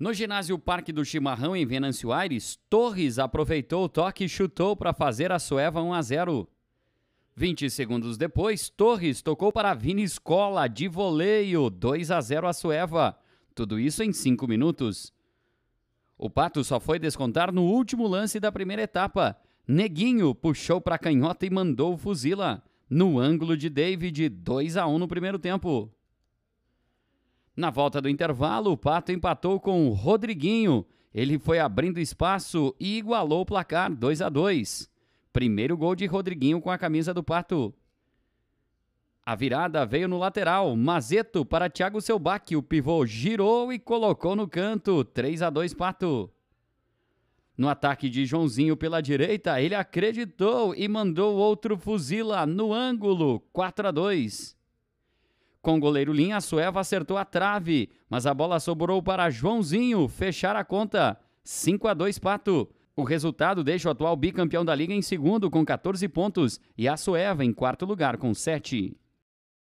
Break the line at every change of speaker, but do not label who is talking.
No ginásio Parque do Chimarrão, em Venâncio Aires, Torres aproveitou o toque e chutou para fazer a Sueva 1 a 0. 20 segundos depois, Torres tocou para Vini Escola de voleio, 2 a 0 a Sueva. Tudo isso em 5 minutos. O Pato só foi descontar no último lance da primeira etapa. Neguinho puxou para a canhota e mandou o fuzila. No ângulo de David, 2 a 1 no primeiro tempo. Na volta do intervalo, o Pato empatou com o Rodriguinho. Ele foi abrindo espaço e igualou o placar 2 a 2. Primeiro gol de Rodriguinho com a camisa do Pato. A virada veio no lateral. Mazeto para Thiago Selbach. O pivô girou e colocou no canto. 3 a 2 Pato. No ataque de Joãozinho pela direita, ele acreditou e mandou outro fuzila no ângulo. 4 a 2. Com o goleiro Linha, Sueva acertou a trave, mas a bola sobrou para Joãozinho fechar a conta. 5 a 2 Pato. O resultado deixa o atual bicampeão da liga em segundo com 14 pontos e a Sueva em quarto lugar com 7.